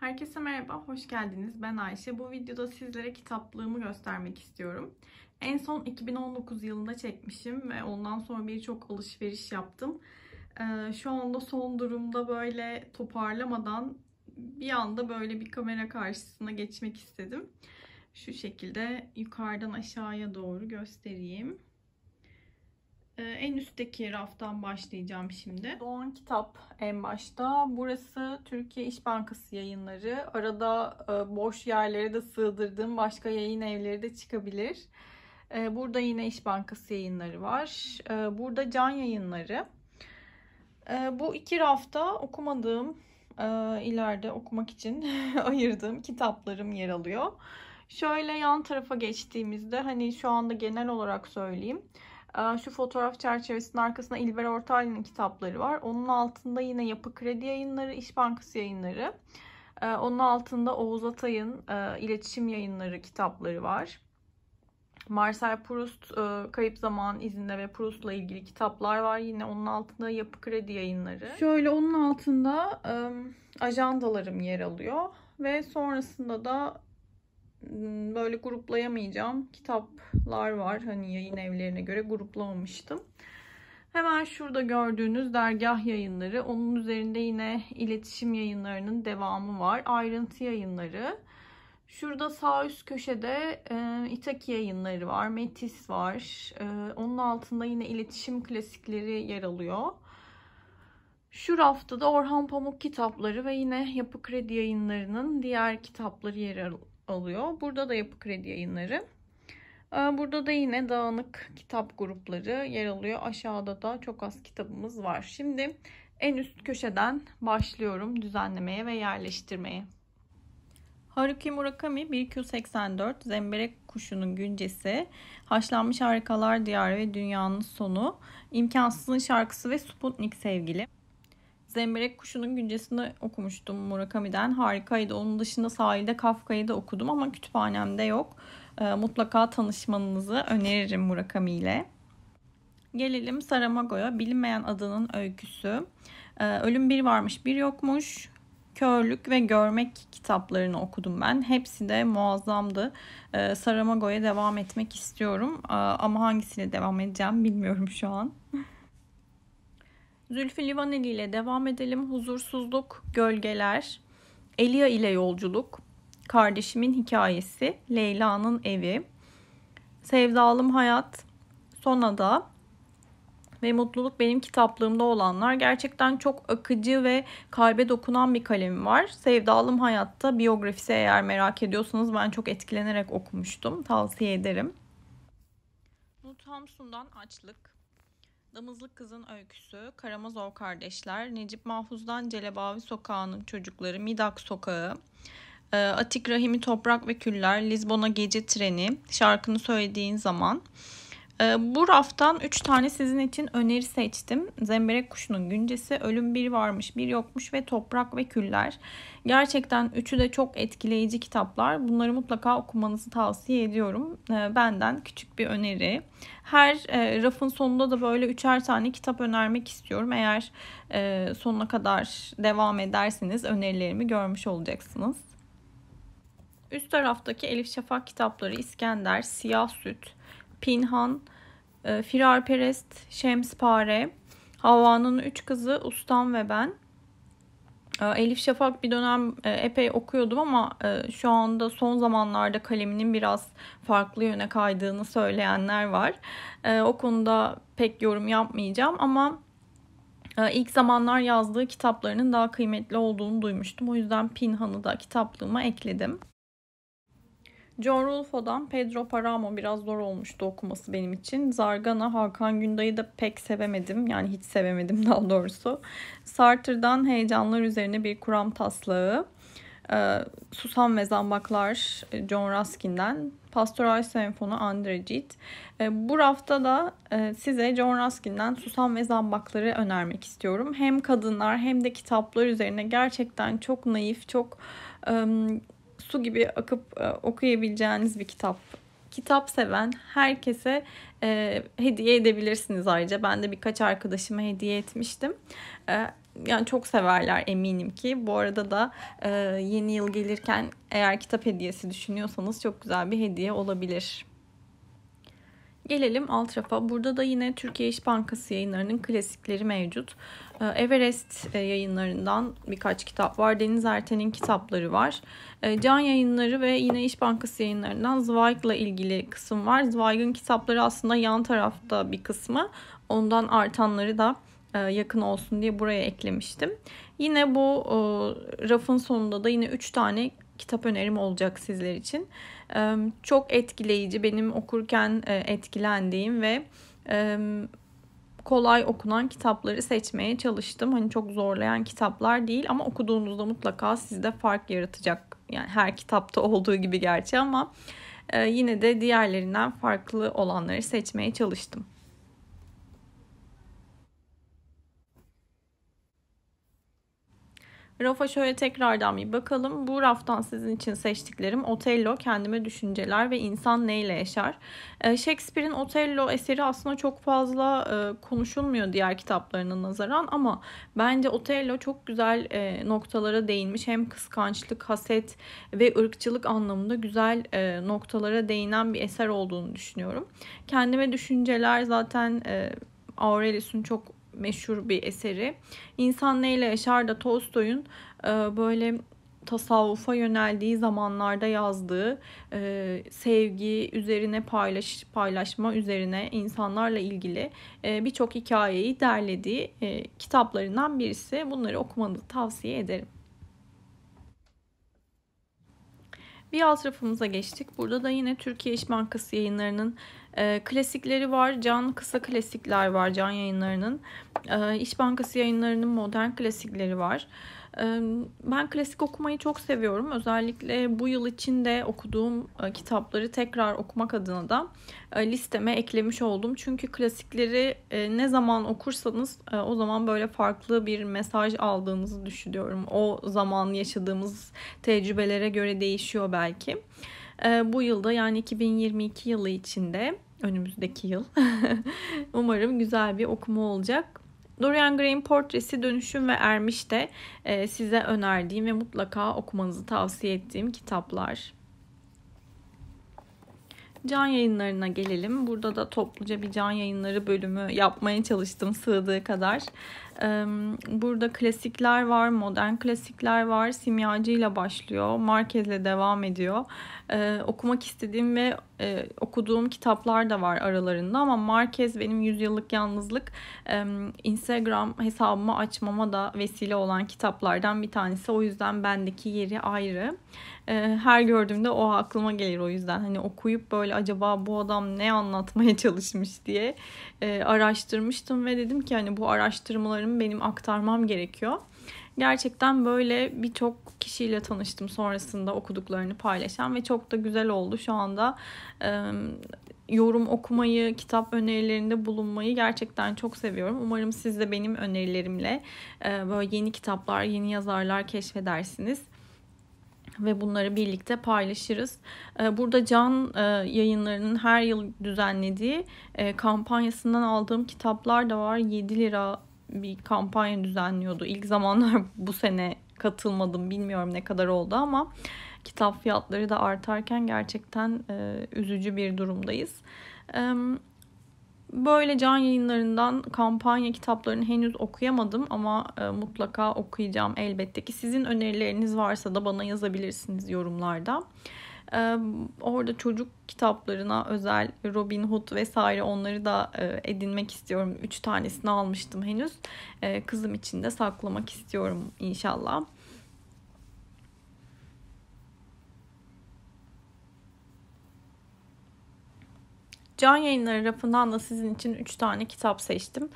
Herkese merhaba, hoş geldiniz. Ben Ayşe. Bu videoda sizlere kitaplığımı göstermek istiyorum. En son 2019 yılında çekmişim ve ondan sonra birçok alışveriş yaptım. Ee, şu anda son durumda böyle toparlamadan bir anda böyle bir kamera karşısına geçmek istedim. Şu şekilde yukarıdan aşağıya doğru göstereyim. Ee, en üstteki raftan başlayacağım şimdi. Doğan Kitap en başta. Burası Türkiye İş Bankası yayınları. Arada e, boş yerlere de sığdırdığım başka yayın evleri de çıkabilir. E, burada yine İş Bankası yayınları var. E, burada Can yayınları. Bu iki rafta okumadığım, ileride okumak için ayırdığım kitaplarım yer alıyor. Şöyle yan tarafa geçtiğimizde hani şu anda genel olarak söyleyeyim. Ee, şu fotoğraf çerçevesinin arkasında İlber Ortaylı'nın kitapları var. Onun altında yine Yapı Kredi yayınları, İş Bankası yayınları. Ee, onun altında Oğuz Atay'ın e, iletişim yayınları kitapları var. Marcel Proust, e, Kayıp Zaman izinde ve Proust'la ilgili kitaplar var. Yine onun altında Yapı Kredi yayınları. Şöyle onun altında e, ajandalarım yer alıyor. Ve sonrasında da Hmm, böyle gruplayamayacağım kitaplar var. Hani yayın evlerine göre gruplamamıştım. Hemen şurada gördüğünüz dergah yayınları. Onun üzerinde yine iletişim yayınlarının devamı var. Ayrıntı yayınları. Şurada sağ üst köşede e, İtaki yayınları var. Metis var. E, onun altında yine iletişim klasikleri yer alıyor. Şu rafta da Orhan Pamuk kitapları ve yine Yapı Kredi yayınlarının diğer kitapları yer alıyor oluyor. Burada da yapı kredi yayınları. Ee, burada da yine dağınık kitap grupları yer alıyor. Aşağıda da çok az kitabımız var. Şimdi en üst köşeden başlıyorum düzenlemeye ve yerleştirmeye. Haruki Murakami 1Q84 Zemberek Kuşu'nun Güncesi, Haşlanmış Harikalar Diyarı ve Dünyanın Sonu, İmkansızın Şarkısı ve Sputnik Sevgili. Zemberek Kuşu'nun güncesini okumuştum Murakami'den. Harikaydı. Onun dışında sahilde Kafka'yı da okudum ama kütüphanemde yok. Ee, mutlaka tanışmanızı öneririm Murakami ile. Gelelim Saramago'ya. Bilinmeyen Adının Öyküsü. Ee, Ölüm bir varmış bir yokmuş. Körlük ve Görmek kitaplarını okudum ben. Hepsi de muazzamdı. Ee, Saramago'ya devam etmek istiyorum ama hangisine devam edeceğim bilmiyorum şu an. Zülfü Livaneli ile devam edelim. Huzursuzluk, gölgeler, Elia ile yolculuk, kardeşimin hikayesi, Leyla'nın evi, sevdalım hayat, sonada ve mutluluk benim kitaplığımda olanlar gerçekten çok akıcı ve kalbe dokunan bir kalem var. Sevdalım hayatta biyografisi eğer merak ediyorsanız ben çok etkilenerek okumuştum. Tavsiye ederim. Nut Hamsun'dan açlık. Damızlık Kızın Öyküsü, Karamazov Kardeşler, Necip Mahfuz'dan Celebavi Sokağı'nın Çocukları, Midak Sokağı, e, Atik Rahimi Toprak ve Küller, Lizbon'a Gece Treni, şarkını söylediğin zaman, ee, bu raftan 3 tane sizin için öneri seçtim. Zemberek kuşunun güncesi, ölüm bir varmış bir yokmuş ve toprak ve küller. Gerçekten üçü de çok etkileyici kitaplar. Bunları mutlaka okumanızı tavsiye ediyorum. Ee, benden küçük bir öneri. Her e, rafın sonunda da böyle üçer tane kitap önermek istiyorum. Eğer e, sonuna kadar devam ederseniz önerilerimi görmüş olacaksınız. Üst taraftaki Elif Şafak kitapları İskender, Siyah Süt, Pinhan, e, Firarperest, Şemspare, Havva'nın üç kızı, Ustam ve ben. E, Elif Şafak bir dönem e, epey okuyordum ama e, şu anda son zamanlarda kaleminin biraz farklı yöne kaydığını söyleyenler var. O konuda pek yorum yapmayacağım ama ilk zamanlar yazdığı kitaplarının daha kıymetli olduğunu duymuştum. O yüzden Pinhan'ı da kitaplığıma ekledim. John Rulfo'dan Pedro Paramo biraz zor olmuştu okuması benim için. Zargana, Hakan Günday'ı da pek sevemedim. Yani hiç sevemedim daha doğrusu. Sartre'dan Heyecanlar Üzerine Bir Kuram Taslağı. Ee, Susan ve Zambaklar e, John Ruskin'den Pastoral Senfonu Andre Gide. Ee, bu rafta da e, size John Ruskin'den Susan ve Zambakları önermek istiyorum. Hem kadınlar hem de kitaplar üzerine gerçekten çok naif, çok su gibi akıp e, okuyabileceğiniz bir kitap. Kitap seven herkese e, hediye edebilirsiniz ayrıca. Ben de birkaç arkadaşıma hediye etmiştim. E, yani çok severler eminim ki. Bu arada da e, yeni yıl gelirken eğer kitap hediyesi düşünüyorsanız çok güzel bir hediye olabilir. Gelelim alt rafa. Burada da yine Türkiye İş Bankası yayınlarının klasikleri mevcut. Ee, Everest e, yayınlarından birkaç kitap var. Deniz Erten'in kitapları var. Ee, Can yayınları ve yine İş Bankası yayınlarından Zweig'la ilgili kısım var. Zweig'in kitapları aslında yan tarafta bir kısmı. Ondan artanları da e, yakın olsun diye buraya eklemiştim. Yine bu e, rafın sonunda da yine 3 tane kitap önerim olacak sizler için çok etkileyici, benim okurken e, etkilendiğim ve kolay okunan kitapları seçmeye çalıştım. Hani çok zorlayan kitaplar değil ama okuduğunuzda mutlaka sizde fark yaratacak. Yani her kitapta olduğu gibi gerçi ama e, yine de diğerlerinden farklı olanları seçmeye çalıştım. Rafa şöyle tekrardan bir bakalım. Bu raftan sizin için seçtiklerim Otello, Kendime Düşünceler ve İnsan Neyle Yaşar. Ee, Shakespeare'in Otello eseri aslında çok fazla e, konuşulmuyor diğer kitaplarına nazaran ama bence Otello çok güzel e, noktalara değinmiş. Hem kıskançlık, haset ve ırkçılık anlamında güzel e, noktalara değinen bir eser olduğunu düşünüyorum. Kendime Düşünceler zaten Aurelius'un çok meşhur bir eseri. İnsan neyle yaşar da Tolstoy'un e, böyle tasavvufa yöneldiği zamanlarda yazdığı e, sevgi üzerine paylaş paylaşma üzerine insanlarla ilgili e, birçok hikayeyi derlediği e, kitaplarından birisi. Bunları okumanızı tavsiye ederim. Bir alt rafımıza geçtik. Burada da yine Türkiye İş Bankası yayınlarının ee, klasikleri var. Can kısa klasikler var Can yayınlarının. Ee, İş Bankası yayınlarının modern klasikleri var. Ee, ben klasik okumayı çok seviyorum. Özellikle bu yıl içinde okuduğum e, kitapları tekrar okumak adına da e, listeme eklemiş oldum. Çünkü klasikleri e, ne zaman okursanız o zaman böyle farklı bir mesaj aldığınızı düşünüyorum. O zaman yaşadığımız tecrübelere göre değişiyor belki. Belki. Ee, bu yılda yani 2022 yılı içinde önümüzdeki yıl umarım güzel bir okuma olacak. Dorian Gray'in portresi Dönüşüm ve Ermiş de e, size önerdiğim ve mutlaka okumanızı tavsiye ettiğim kitaplar. Can yayınlarına gelelim. Burada da topluca bir can yayınları bölümü yapmaya çalıştım sığdığı kadar. Burada klasikler var, modern klasikler var. Simyacı ile başlıyor, Markez'le devam ediyor. Okumak istediğim ve e, okuduğum kitaplar da var aralarında ama Marquez benim Yüzyıllık Yalnızlık e, Instagram hesabımı açmama da vesile olan kitaplardan bir tanesi. O yüzden bendeki yeri ayrı. E, her gördüğümde o aklıma gelir o yüzden. Hani okuyup böyle acaba bu adam ne anlatmaya çalışmış diye e, araştırmıştım ve dedim ki hani bu araştırmalarımı benim aktarmam gerekiyor. Gerçekten böyle birçok kişiyle tanıştım sonrasında okuduklarını paylaşan ve çok da güzel oldu. Şu anda e, yorum okumayı, kitap önerilerinde bulunmayı gerçekten çok seviyorum. Umarım siz de benim önerilerimle e, böyle yeni kitaplar, yeni yazarlar keşfedersiniz ve bunları birlikte paylaşırız. Burada Can yayınlarının her yıl düzenlediği kampanyasından aldığım kitaplar da var. 7 lira bir kampanya düzenliyordu. İlk zamanlar bu sene katılmadım bilmiyorum ne kadar oldu ama kitap fiyatları da artarken gerçekten e, üzücü bir durumdayız. E, böyle can yayınlarından kampanya kitaplarını henüz okuyamadım ama e, mutlaka okuyacağım elbette ki. Sizin önerileriniz varsa da bana yazabilirsiniz yorumlarda. Ee, orada çocuk kitaplarına özel Robin Hood vesaire onları da e, edinmek istiyorum. Üç tanesini almıştım henüz. Ee, kızım için de saklamak istiyorum inşallah. Can yayınları rafından da sizin için 3 tane kitap seçtim.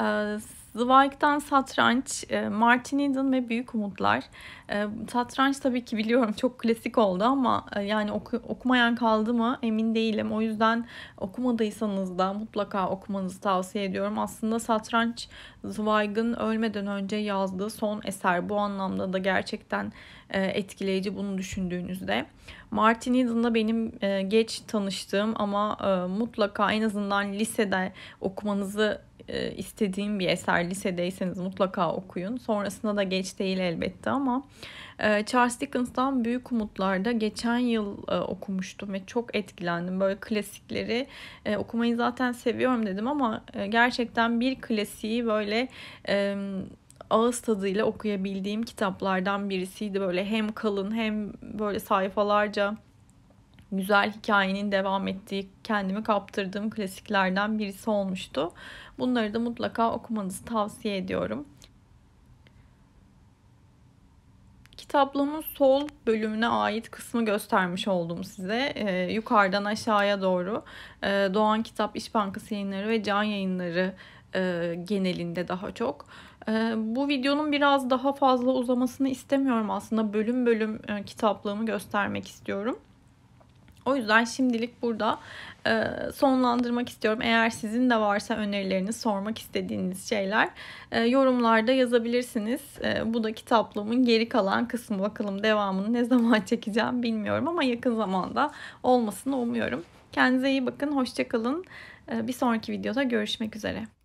Ee, Zweig'den Satranç, e, Martin Eden ve Büyük Umutlar. Ee, Satranç tabii ki biliyorum çok klasik oldu ama e, yani oku, okumayan kaldı mı emin değilim. O yüzden okumadıysanız da mutlaka okumanızı tavsiye ediyorum. Aslında Satranç Zweig'ın ölmeden önce yazdığı son eser. Bu anlamda da gerçekten e, etkileyici bunu düşündüğünüzde. Martin Eden'da benim geç tanıştığım ama mutlaka en azından lisede okumanızı e, istediğim bir eser lisedeyseniz mutlaka okuyun. Sonrasında da geç değil elbette ama e, Charles Dickens'tan Büyük Umutlar'da geçen yıl e, okumuştum ve çok etkilendim. Böyle klasikleri e, okumayı zaten seviyorum dedim ama e, gerçekten bir klasiği böyle... E, ağız tadıyla okuyabildiğim kitaplardan birisiydi. Böyle hem kalın hem böyle sayfalarca güzel hikayenin devam ettiği kendimi kaptırdığım klasiklerden birisi olmuştu. Bunları da mutlaka okumanızı tavsiye ediyorum. Kitaplığımın sol bölümüne ait kısmı göstermiş oldum size. Ee, yukarıdan aşağıya doğru ee, Doğan Kitap İş Bankası yayınları ve Can yayınları e, genelinde daha çok. E, bu videonun biraz daha fazla uzamasını istemiyorum aslında. Bölüm bölüm e, kitaplığımı göstermek istiyorum. O yüzden şimdilik burada e, sonlandırmak istiyorum. Eğer sizin de varsa önerileriniz, sormak istediğiniz şeyler e, yorumlarda yazabilirsiniz. E, bu da kitaplığımın geri kalan kısmı. Bakalım devamını ne zaman çekeceğim bilmiyorum ama yakın zamanda olmasını umuyorum. Kendinize iyi bakın, hoşçakalın. E, bir sonraki videoda görüşmek üzere.